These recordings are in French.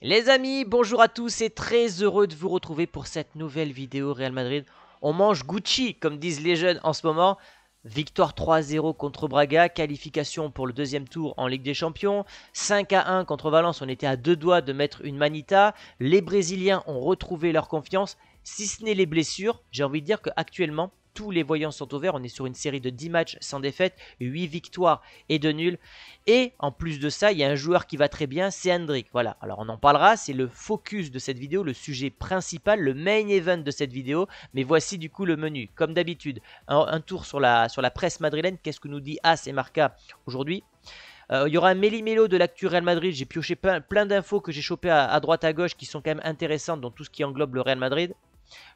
Les amis, bonjour à tous et très heureux de vous retrouver pour cette nouvelle vidéo Real Madrid. On mange Gucci, comme disent les jeunes en ce moment. Victoire 3-0 contre Braga, qualification pour le deuxième tour en Ligue des Champions, 5-1 contre Valence, on était à deux doigts de mettre une manita, les Brésiliens ont retrouvé leur confiance, si ce n'est les blessures, j'ai envie de dire qu'actuellement, tous les voyants sont ouverts. On est sur une série de 10 matchs sans défaite, 8 victoires et 2 nuls. Et en plus de ça, il y a un joueur qui va très bien, c'est Hendrik. Voilà, alors on en parlera, c'est le focus de cette vidéo, le sujet principal, le main event de cette vidéo. Mais voici du coup le menu. Comme d'habitude, un, tour sur la, sur la presse madrilène. Qu'est-ce que nous dit As et Marca aujourd'hui euh, il y aura un méli-mélo de l'actu Real Madrid. J'ai pioché plein, d'infos que j'ai chopé à, droite à gauche qui sont quand même intéressantes dans tout ce qui englobe le Real Madrid.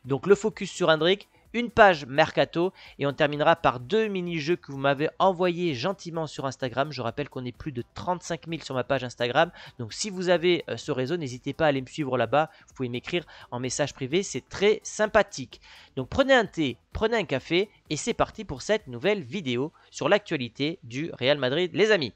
Donc le focus sur Hendrick, une page mercato et on terminera par deux mini-jeux que vous m'avez envoyés gentiment sur Instagram. Je rappelle qu'on est plus de 35 000 sur ma page Instagram. Donc si vous avez euh, ce réseau, n'hésitez pas à aller me suivre là-bas. Vous pouvez m'écrire en message privé, c'est très sympathique. Donc prenez un thé, prenez un café et c'est parti pour cette nouvelle vidéo sur l'actualité du Real Madrid, les amis.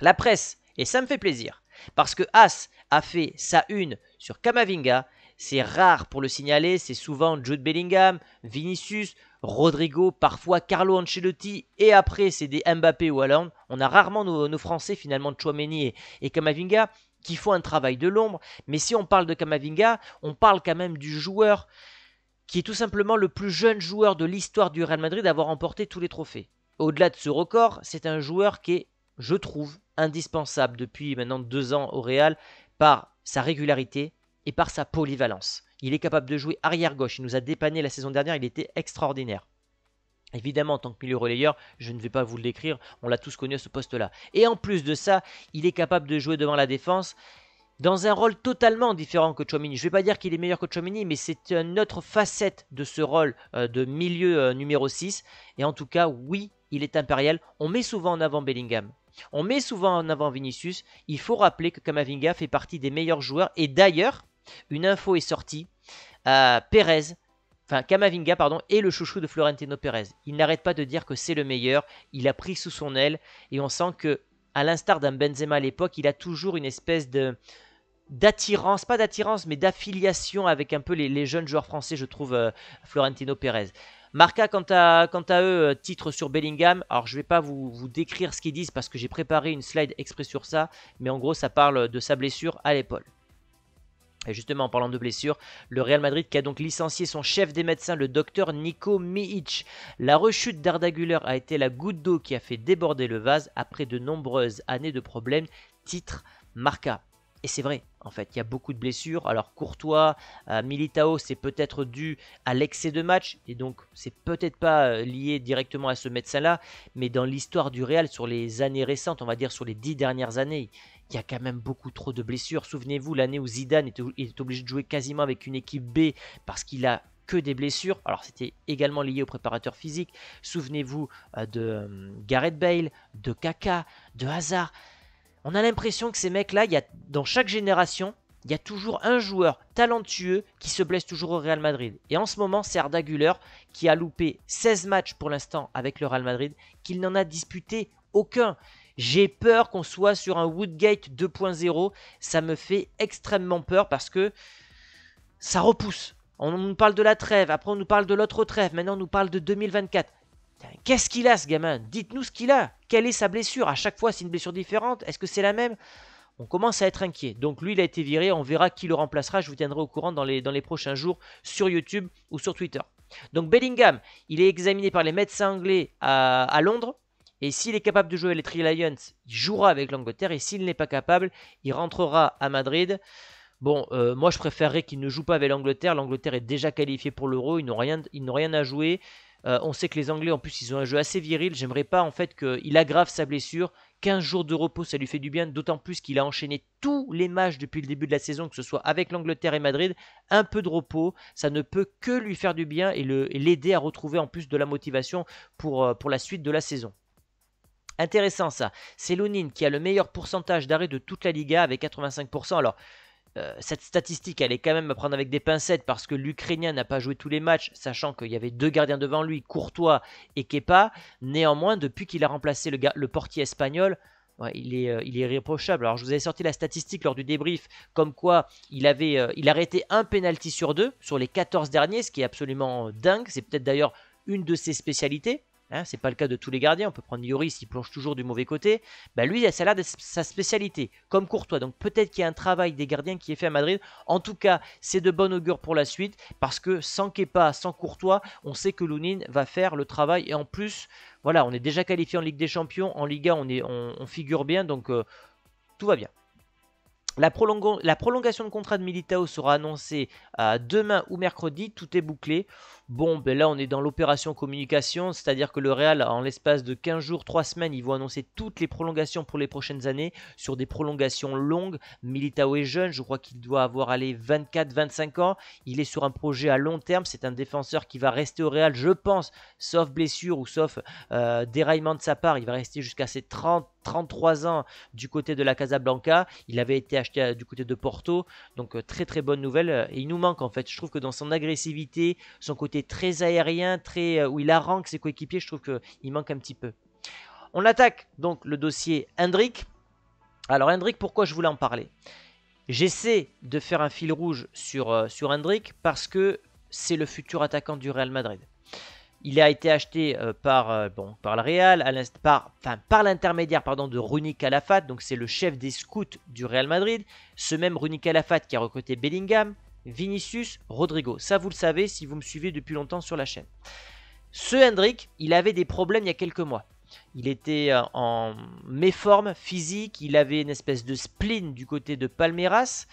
La presse, et ça me fait plaisir, parce que As a fait sa une sur Kamavinga c'est rare pour le signaler, c'est souvent Jude Bellingham, Vinicius, Rodrigo, parfois Carlo Ancelotti, et après c'est des Mbappé ou Hollande. On a rarement nos, Français finalement Chouameni et, et Kamavinga qui font un travail de l'ombre. Mais si on parle de Kamavinga, on parle quand même du joueur qui est tout simplement le plus jeune joueur de l'histoire du Real Madrid à avoir remporté tous les trophées. Au-delà de ce record, c'est un joueur qui est, je trouve, indispensable depuis maintenant deux ans au Real par sa régularité, et par sa polyvalence. Il est capable de jouer arrière-gauche, il nous a dépanné la saison dernière, il était extraordinaire. Évidemment, en tant que milieu relayeur, je ne vais pas vous le décrire, on l'a tous connu à ce poste-là. Et en plus de ça, il est capable de jouer devant la défense dans un rôle totalement différent que Chomini. Je ne vais pas dire qu'il est meilleur que Chomini, mais c'est une autre facette de ce rôle euh, de milieu euh, numéro 6. Et en tout cas, oui, il est impérial. On met souvent en avant Bellingham. On met souvent en avant Vinicius. Il faut rappeler que Kamavinga fait partie des meilleurs joueurs. Et d'ailleurs, une info est sortie. enfin Camavinga, pardon, est le chouchou de Florentino Pérez. Il n'arrête pas de dire que c'est le meilleur. Il a pris sous son aile et on sent que, à l'instar d'un Benzema à l'époque, il a toujours une espèce de d'attirance, pas d'attirance, mais d'affiliation avec un peu les, jeunes joueurs français, je trouve, euh, Florentino Pérez. Marca, quant à, à eux, euh, titre sur Bellingham. Alors, je ne vais pas vous, vous décrire ce qu'ils disent parce que j'ai préparé une slide exprès sur ça. Mais en gros, ça parle de sa blessure à l'épaule. Et justement, en parlant de blessures, le Real Madrid qui a donc licencié son chef des médecins, le docteur Nico Mihic. La rechute d'Arda a été la goutte d'eau qui a fait déborder le vase après de nombreuses années de problèmes, titre, marca. Et c'est vrai, en fait, il y a beaucoup de blessures. Alors Courtois, euh, Militao, c'est peut-être dû à l'excès de matchs. et donc c'est peut-être pas euh, lié directement à ce médecin-là, mais dans l'histoire du Real, sur les années récentes, on va dire sur les dix dernières années, il y a quand même beaucoup trop de blessures. Souvenez-vous l'année où Zidane était, obligé de jouer quasiment avec une équipe B parce qu'il a que des blessures. Alors c'était également lié au préparateur physique. Souvenez-vous euh, de euh, Gareth Bale, de Kaka, de Hazard. On a l'impression que ces mecs-là, il y a, dans chaque génération, il y a toujours un joueur talentueux qui se blesse toujours au Real Madrid. Et en ce moment, c'est Arda qui a loupé 16 matchs pour l'instant avec le Real Madrid, qu'il n'en a disputé aucun. J'ai peur qu'on soit sur un Woodgate 2.0. Ça me fait extrêmement peur parce que ça repousse. On nous parle de la trêve, après on nous parle de l'autre trêve, maintenant on nous parle de 2024. Qu'est-ce qu'il a ce gamin Dites-nous ce qu'il a. Quelle est sa blessure À chaque fois, c'est une blessure différente. Est-ce que c'est la même on commence à être inquiet. Donc lui, il a été viré. On verra qui le remplacera. Je vous tiendrai au courant dans les, dans les prochains jours sur YouTube ou sur Twitter. Donc Bellingham, il est examiné par les médecins anglais à Londres. Et s'il est capable de jouer les tri Lions, il jouera avec l'Angleterre. Et s'il n'est pas capable, il rentrera à Madrid. Bon, euh, moi je préférerais qu'il ne joue pas avec l'Angleterre. L'Angleterre est déjà qualifiée pour l'Euro. Ils n'ont rien, ils rien à jouer. Euh, on sait que les Anglais, en plus, ils ont un jeu assez viril. J'aimerais pas en fait qu'il aggrave sa blessure. 15 jours de repos, ça lui fait du bien, d'autant plus qu'il a enchaîné tous les matchs depuis le début de la saison, que ce soit avec l'Angleterre et Madrid. Un peu de repos, ça ne peut que lui faire du bien et l'aider à retrouver en plus de la motivation pour, euh, pour la suite de la saison. Intéressant ça. C'est Lounine qui a le meilleur pourcentage d'arrêt de toute la Liga avec 85%. Alors, euh, cette statistique, elle est quand même à prendre avec des pincettes parce que l'Ukrainien n'a pas joué tous les matchs, sachant qu'il y avait deux gardiens devant lui, Courtois et Kepa. Néanmoins, depuis qu'il a remplacé le, portier espagnol, il, est, euh, il est irréprochable. Alors, je vous avais sorti la statistique lors du débrief, comme quoi il avait euh, arrêté un penalty sur deux sur les 14 derniers, ce qui est absolument dingue. C'est peut-être d'ailleurs une de ses spécialités. Hein, c'est pas le cas de tous les gardiens. On peut prendre Lloris, il plonge toujours du mauvais côté. Bah lui, ça a l'air de sa spécialité, comme Courtois. Donc peut-être qu'il y a un travail des gardiens qui est fait à Madrid. En tout cas, c'est de bon augure pour la suite parce que sans Kepa, sans Courtois, on sait que Lounine va faire le travail. Et en plus, voilà, on est déjà qualifié en Ligue des Champions. En Liga, on, est, on, figure bien. Donc euh, tout va bien. La, prolongation de contrat de Militao sera annoncée euh, demain ou mercredi, tout est bouclé. Bon, ben là on est dans l'opération communication, c'est-à-dire que le Real, en l'espace de 15 jours, 3 semaines, ils vont annoncer toutes les prolongations pour les prochaines années sur des prolongations longues. Militao est jeune, je crois qu'il doit avoir allé 24-25 ans. Il est sur un projet à long terme, c'est un défenseur qui va rester au Real, je pense, sauf blessure ou sauf euh, déraillement de sa part. Il va rester jusqu'à ses 30, 33 ans du côté de la Casablanca. Il avait été acheté du côté de Porto. Donc euh, très très bonne nouvelle. Et il nous manque en fait. Je trouve que dans son agressivité, son côté très aérien, très euh, où il arrange ses coéquipiers, je trouve qu'il manque un petit peu. On attaque donc le dossier Hendrick. Alors Hendrick, pourquoi je voulais en parler J'essaie de faire un fil rouge sur, euh, sur Hendrick parce que c'est le futur attaquant du Real Madrid. Il a été acheté euh, par, euh, bon, par le Real, par, par l'intermédiaire de Rooney Calafat, donc c'est le chef des scouts du Real Madrid. Ce même Rooney Calafat qui a recruté Bellingham, Vinicius, Rodrigo. Ça, vous le savez si vous me suivez depuis longtemps sur la chaîne. Ce Hendrik il avait des problèmes il y a quelques mois. Il était euh, en méforme physique, il avait une espèce de spleen du côté de Palmeiras.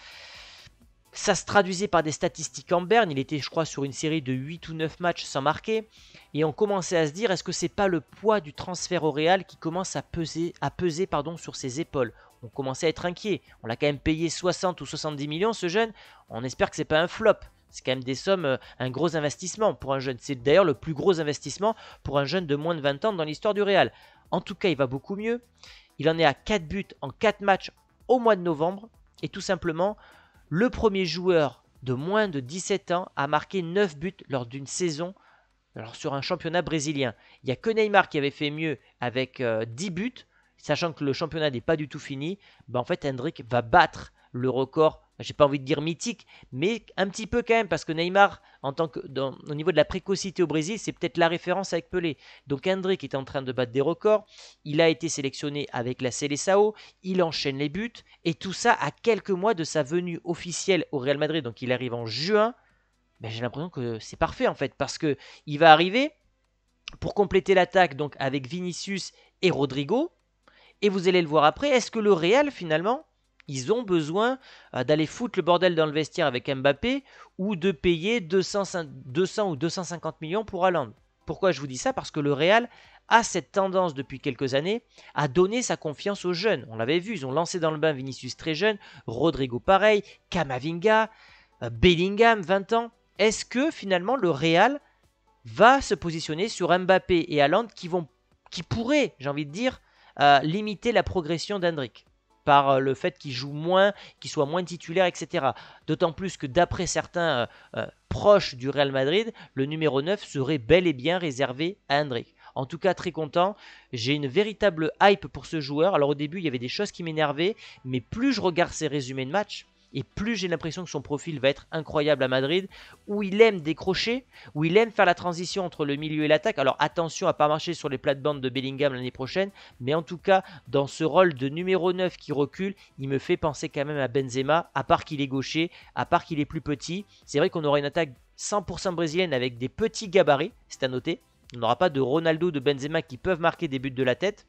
Ça se traduisait par des statistiques en berne. Il était, je crois, sur une série de 8 ou 9 matchs sans marquer. Et on commençait à se dire est-ce que c'est pas le poids du transfert au Real qui commence à peser, à peser pardon, sur ses épaules On commençait à être inquiet. On l'a quand même payé 60 ou 70 millions, ce jeune. On espère que c'est pas un flop. C'est quand même des sommes, euh, un gros investissement pour un jeune. C'est d'ailleurs le plus gros investissement pour un jeune de moins de 20 ans dans l'histoire du Real. En tout cas, il va beaucoup mieux. Il en est à 4 buts en 4 matchs au mois de novembre. Et tout simplement, le premier joueur de moins de 17 ans a marqué 9 buts lors d'une saison alors sur un championnat brésilien. Il n'y a que Neymar qui avait fait mieux avec 10 euh, buts, sachant que le championnat n'est pas du tout fini. Ben, en fait, Hendrik va battre le record j'ai pas envie de dire mythique, mais un petit peu quand même, parce que Neymar, en tant que, au niveau de la précocité au Brésil, c'est peut-être la référence avec Pelé. Donc André qui est en train de battre des records, il a été sélectionné avec la selecao il enchaîne les buts, et tout ça à quelques mois de sa venue officielle au Real Madrid, donc il arrive en juin. Ben, j'ai l'impression que c'est parfait en fait, parce que il va arriver pour compléter l'attaque donc avec Vinicius et Rodrigo, et vous allez le voir après. Est-ce que le Real finalement ils ont besoin euh, d'aller foutre le bordel dans le vestiaire avec Mbappé ou de payer 200, ou 250 millions pour Haaland. Pourquoi je vous dis ça Parce que le Real a cette tendance depuis quelques années à donner sa confiance aux jeunes. On l'avait vu, ils ont lancé dans le bain Vinicius très jeune, Rodrigo pareil, Camavinga, euh, Bellingham 20 ans. Est-ce que finalement le Real va se positionner sur Mbappé et Haaland qui, vont, qui pourraient, j'ai envie de dire, euh, limiter la progression d'Hendrick par euh, le fait qu'il joue moins, qu'il soit moins titulaire, etc. D'autant plus que d'après certains euh, euh, proches du Real Madrid, le numéro 9 serait bel et bien réservé à Hendrik. En tout cas, très content. J'ai une véritable hype pour ce joueur. Alors au début, il y avait des choses qui m'énervaient, mais plus je regarde ses résumés de matchs, et plus j'ai l'impression que son profil va être incroyable à Madrid, où il aime décrocher, où il aime faire la transition entre le milieu et l'attaque. Alors attention à ne pas marcher sur les plates-bandes de Bellingham l'année prochaine, mais en tout cas, dans ce rôle de numéro 9 qui recule, il me fait penser quand même à Benzema, à part qu'il est gaucher, à part qu'il est plus petit. C'est vrai qu'on aura une attaque 100% brésilienne avec des petits gabarits, c'est à noter. On n'aura pas de Ronaldo, de Benzema qui peuvent marquer des buts de la tête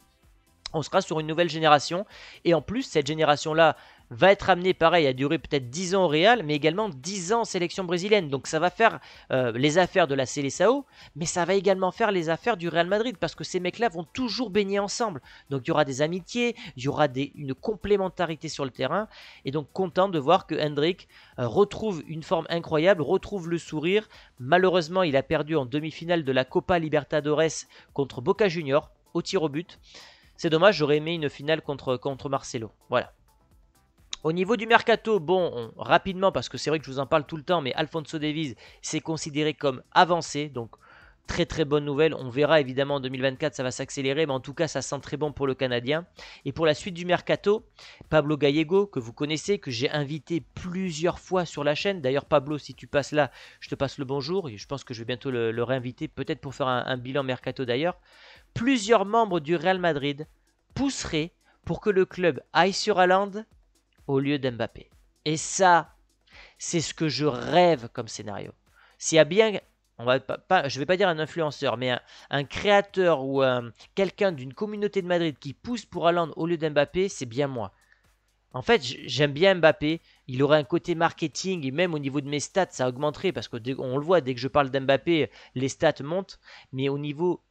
on sera sur une nouvelle génération. Et en plus, cette génération-là va être amenée, pareil, à durer peut-être 10 ans au Real, mais également 10 ans en sélection brésilienne. Donc ça va faire euh, les affaires de la Seleção, mais ça va également faire les affaires du Real Madrid, parce que ces mecs-là vont toujours baigner ensemble. Donc il y aura des amitiés, il y aura des, une complémentarité sur le terrain. Et donc content de voir que Hendrik euh, retrouve une forme incroyable, retrouve le sourire. Malheureusement, il a perdu en demi-finale de la Copa Libertadores contre Boca Juniors au tir au but. C'est dommage, j'aurais aimé une finale contre, contre Marcelo. Voilà. Au niveau du mercato, bon, rapidement, parce que c'est vrai que je vous en parle tout le temps, mais Alfonso Davies s'est considéré comme avancé, donc très très bonne nouvelle. On verra évidemment en 2024, ça va s'accélérer, mais en tout cas, ça sent très bon pour le Canadien. Et pour la suite du mercato, Pablo Gallego, que vous connaissez, que j'ai invité plusieurs fois sur la chaîne. D'ailleurs, Pablo, si tu passes là, je te passe le bonjour. Et je pense que je vais bientôt le, réinviter, peut-être pour faire un bilan mercato d'ailleurs plusieurs membres du Real Madrid pousseraient pour que le club aille sur Haaland au lieu d'Mbappé. Et ça, c'est ce que je rêve comme scénario. S'il y a bien, on va pas, je ne vais pas dire un influenceur, mais un, créateur ou quelqu'un d'une communauté de Madrid qui pousse pour Haaland au lieu d'Mbappé, c'est bien moi. En fait, j'aime bien Mbappé. Il aurait un côté marketing et même au niveau de mes stats, ça augmenterait parce que on le voit dès que je parle d'Mbappé, les stats montent. Mais au niveau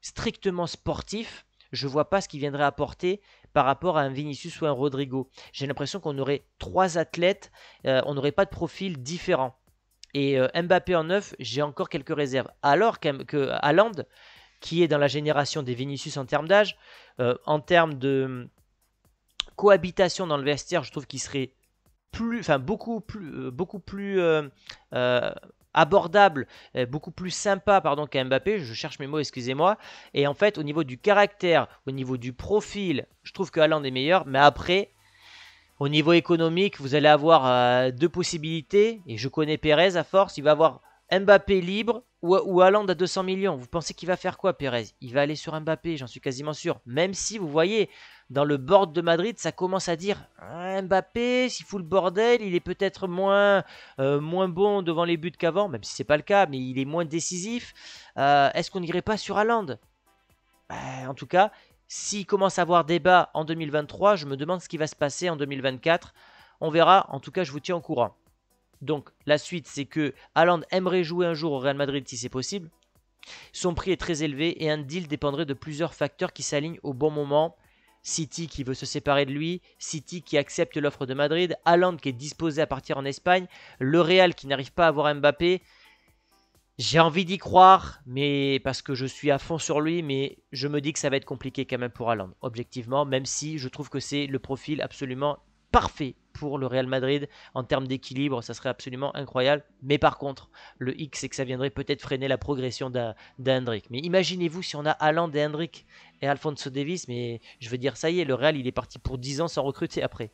strictement sportif, je vois pas ce qu'il viendrait apporter par rapport à un Vinicius ou un Rodrigo. J'ai l'impression qu'on aurait trois athlètes, euh, on n'aurait pas de profil différent. Et euh, Mbappé en neuf, j'ai encore quelques réserves. Alors que, qui est dans la génération des Vinicius en termes d'âge, euh, en termes de hum, cohabitation dans le vestiaire, je trouve qu'il serait plus, enfin beaucoup plus, beaucoup plus abordable, euh, beaucoup plus sympa pardon qu'à Mbappé. Je cherche mes mots, excusez-moi. Et en fait, au niveau du caractère, au niveau du profil, je trouve que Haaland est meilleur. Mais après, au niveau économique, vous allez avoir euh, deux possibilités. Et je connais Perez à force. Il va avoir Mbappé libre ou, ou à 200 millions, vous pensez qu'il va faire quoi, Pérez Il va aller sur Mbappé, j'en suis quasiment sûr. Même si, vous voyez, dans le board de Madrid, ça commence à dire hein, Mbappé, s'il fout le bordel, il est peut-être moins, euh, moins bon devant les buts qu'avant, même si c'est pas le cas, mais il est moins décisif. Euh, est-ce qu'on n'irait pas sur Allende En tout cas, s'il commence à avoir débat en 2023, je me demande ce qui va se passer en 2024. On verra, en tout cas, je vous tiens au courant. Donc la suite, c'est que Haaland aimerait jouer un jour au Real Madrid si c'est possible. Son prix est très élevé et un deal dépendrait de plusieurs facteurs qui s'alignent au bon moment. City qui veut se séparer de lui, City qui accepte l'offre de Madrid, Haaland qui est disposé à partir en Espagne, le Real qui n'arrive pas à avoir Mbappé. J'ai envie d'y croire, mais parce que je suis à fond sur lui, mais je me dis que ça va être compliqué quand même pour Haaland, objectivement, même si je trouve que c'est le profil absolument parfait pour le Real Madrid en termes d'équilibre, ça serait absolument incroyable. Mais par contre, le X, c'est que ça viendrait peut-être freiner la progression d'Hendrick. Mais imaginez-vous si on a Alain et et Alfonso Davis, mais je veux dire, ça y est, le Real, il est parti pour 10 ans sans recruter après.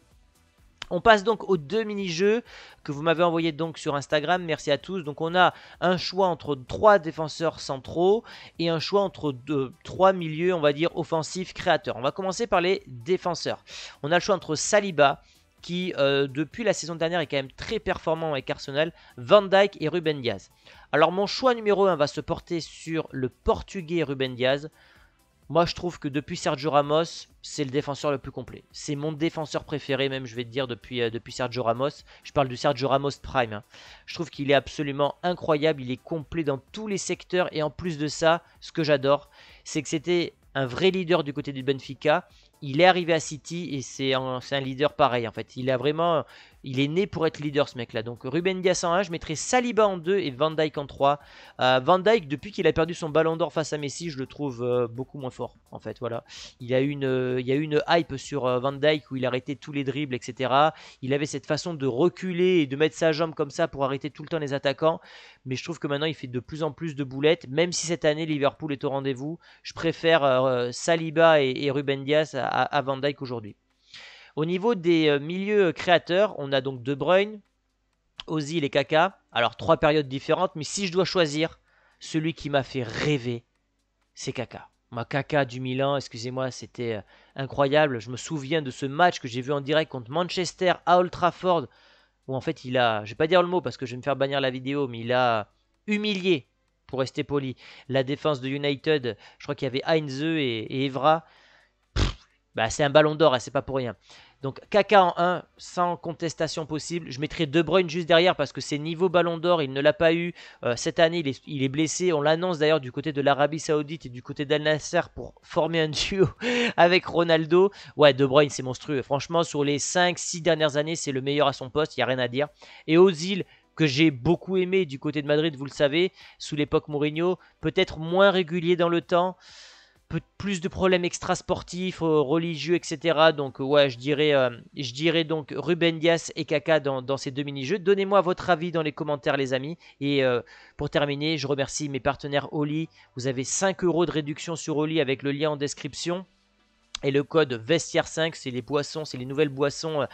On passe donc aux deux mini-jeux que vous m'avez envoyés donc sur Instagram. Merci à tous. Donc on a un choix entre trois défenseurs centraux et un choix entre deux, trois milieux, on va dire, offensifs créateurs. On va commencer par les défenseurs. On a le choix entre Saliba, qui euh, depuis la saison dernière est quand même très performant avec Arsenal, Van Dijk et Ruben Diaz. Alors mon choix numéro 1 va se porter sur le portugais Ruben Diaz. Moi, je trouve que depuis Sergio Ramos, c'est le défenseur le plus complet. C'est mon défenseur préféré, même, je vais te dire, depuis, euh, depuis Sergio Ramos. Je parle du Sergio Ramos Prime. Hein. Je trouve qu'il est absolument incroyable. Il est complet dans tous les secteurs. Et en plus de ça, ce que j'adore, c'est que c'était un vrai leader du côté du Benfica. Il est arrivé à City et c'est un, leader pareil, en fait. Il a vraiment il est né pour être leader ce mec-là. Donc Ruben Diaz en 1, je mettrai Saliba en 2 et Van Dyke en 3. Euh, Van Dyke, depuis qu'il a perdu son ballon d'or face à Messi, je le trouve euh, beaucoup moins fort en fait. Voilà. Il, a une, euh, y a une hype sur Van Dyke où il arrêtait tous les dribbles, etc. Il avait cette façon de reculer et de mettre sa jambe comme ça pour arrêter tout le temps les attaquants. Mais je trouve que maintenant il fait de plus en plus de boulettes. Même si cette année Liverpool est au rendez-vous, je préfère Saliba et, Ruben Diaz à, à Van Dyke aujourd'hui. Au niveau des euh, milieux euh, créateurs, on a donc De Bruyne, Ozil et Kaka. Alors trois périodes différentes, mais si je dois choisir, celui qui m'a fait rêver, c'est Kaka. Ma Kaka du Milan, excusez-moi, c'était euh, incroyable. Je me souviens de ce match que j'ai vu en direct contre Manchester à Old Trafford, où en fait il a, je vais pas dire le mot parce que je vais me faire bannir la vidéo, mais il a humilié, pour rester poli, la défense de United. Je crois qu'il y avait Heinze et, et Evra. Bah, c'est un ballon d'or hein, c'est pas pour rien. Donc Kaka en 1, sans contestation possible. Je mettrai De Bruyne juste derrière parce que c'est niveau ballon d'or, il ne l'a pas eu. Euh, cette année, il est, blessé. On l'annonce d'ailleurs du côté de l'Arabie Saoudite et du côté d'Al Nasser pour former un duo avec Ronaldo. Ouais, De Bruyne, c'est monstrueux. Franchement, sur les 5-6 dernières années, c'est le meilleur à son poste, il n'y a rien à dire. Et Ozil, que j'ai beaucoup aimé du côté de Madrid, vous le savez, sous l'époque Mourinho, peut-être moins régulier dans le temps plus de problèmes extrasportifs, euh, religieux, etc. Donc euh, ouais, je dirais, euh, je dirais donc Ruben Dias et Kaka dans, ces deux mini-jeux. Donnez-moi votre avis dans les commentaires les amis. Et pour terminer, je remercie mes partenaires Oli. Vous avez 5 euros de réduction sur Oli avec le lien en description. Et le code vestiaire 5, c'est les boissons, c'est les nouvelles boissons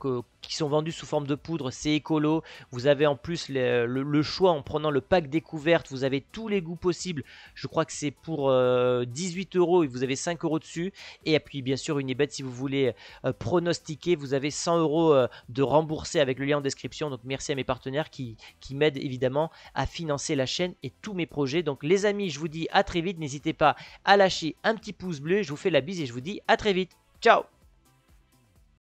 que, qui sont vendus sous forme de poudre, c'est écolo. Vous avez en plus le, choix en prenant le pack découverte, vous avez tous les goûts possibles. Je crois que c'est pour 18 euh, euros et vous avez 5 euros dessus. Et puis bien sûr, une Unibet, si vous voulez euh, pronostiquer, vous avez 100 euros euh, de remboursé avec le lien en description. Donc merci à mes partenaires qui, qui m'aident évidemment à financer la chaîne et tous mes projets. Donc les amis, je vous dis à très vite. N'hésitez pas à lâcher un petit pouce bleu. Je vous fais la bise et je vous dis à très vite. Ciao